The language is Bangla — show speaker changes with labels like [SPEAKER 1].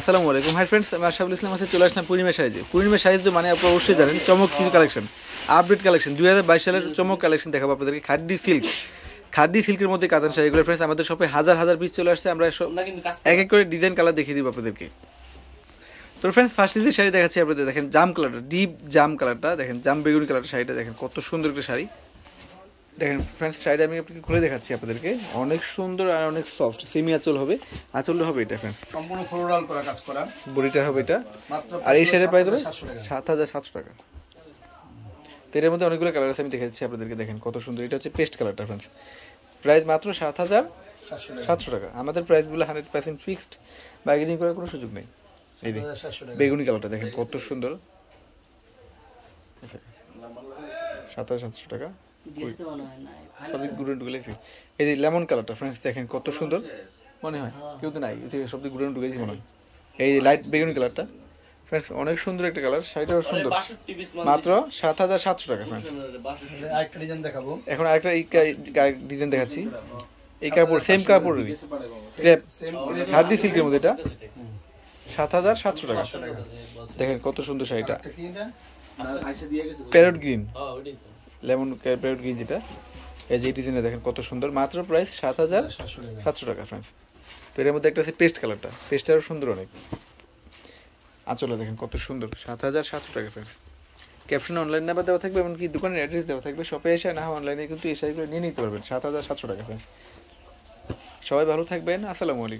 [SPEAKER 1] আসসালামু আলাইকুম হাই ফ্রেন্ডস আমি আশাফুল ইসলাম আছে চলে আসলাম পূর্ণিমা সাইজে পূর্ণিমা সাইজ মানে আপনারা অবশ্যই জানেন চমক কিছু কালেকশন আপডেট কালেকশন দুই সালের চমক কালেকশন দেখাবো আপনাদেরকে খাদ্যি সিল্ক খাদ্যি সিল্কের মধ্যে কাতান শাড়িগুলো ফ্রেন্ডস আমাদের সবাই হাজার হাজার পিস চলে আসছে আমরা এক এক করে ডিজাইন কালার দেখিয়ে দিব আপনাদেরকে তো ফ্রেন্ডস ফার্স্ট যে শাড়ি দেখাচ্ছি আপনাদের দেখেন জাম কালারটা ডিপ জাম কালারটা দেখেন জাম বেগুনি কালারটা শাড়িটা দেখেন কত সুন্দর একটা শাড়ি দেখেন ফ্রেন্ডস সাইডে আমি আপনাকে খুলে দেখাচ্ছি আপনাদেরকে অনেক সুন্দর আর অনেক সফট সেমি আঁচল হবে আঁচল হবে এটা ফ্রেন্ডস সম্পূর্ণ ফ্লোরাল করা কাজ করা বড়িটা হবে এটা আর এই সাইডের প্রাইস হবে সাত হাজার সাতশো টাকা তো এর মধ্যে অনেকগুলো কালার আছে আমি দেখাচ্ছি আপনাদেরকে দেখেন কত সুন্দর এটা হচ্ছে পেস্ট কালারটা ফ্রেন্ডস প্রাইস মাত্র সাত হাজার সাতশো টাকা আমাদের প্রাইসগুলো হান্ড্রেড পার্সেন্ট ফিক্সড বার্গেনিং করার কোনো সুযোগ নেই এই বেগুনি কালারটা দেখেন কত সুন্দর সাত হাজার সাতশো টাকা এই যে লেমন কালারটা ফ্রেন্ডস দেখেন কত সুন্দর মনে হয় হ্যাঁ। কেউ তো নাই এদিকে সব দিকে গুড়ন মনে হয় এই লাইট বেগুনি কালারটা ফ্রেন্ডস অনেক সুন্দর একটা কালার শাড়িটাও সুন্দর মানে মাত্র সাত হাজার সাতশো টাকা ফ্রেন্ডস হ্যাঁ, এখন আরেকটা এই ডিজাইন দেখাচ্ছি আচ্ছা, আচ্ছা। এই কাপড় সেম কাপড় ক্রেপ সিল্কের মধ্যে এটা সাত হাজার সাতশো টাকা দেখেন কত সুন্দর শাড়িটা প্যারট আচ্ছা। গ্রিন লেমন ক্যারপ্যারেট গিঞ্জিটা এই যে ডিজাইনে দেখেন কত সুন্দর মাত্র প্রাইস সাত হাজার সাতশো টাকা ফ্রেন্ডস তো এর মধ্যে একটা আছে পেস্ট কালারটা পেস্টটা আরও সুন্দর অনেক আঁচলে দেখেন কত সুন্দর সাত হাজার সাতশো টাকা ফ্রেন্ডস ক্যাপশন অনলাইন নাম্বার দেওয়া থাকবে এমনকি দোকানের অ্যাড্রেস দেওয়া থাকবে শপে এসে না হয় অনলাইনে কিন্তু এই শাড়িগুলো নিয়ে নিতে পারবেন সাত হাজার সাতশো টাকা ফ্রেন্ডস সবাই ভালো থাকবেন আসসালামু আলাইকুম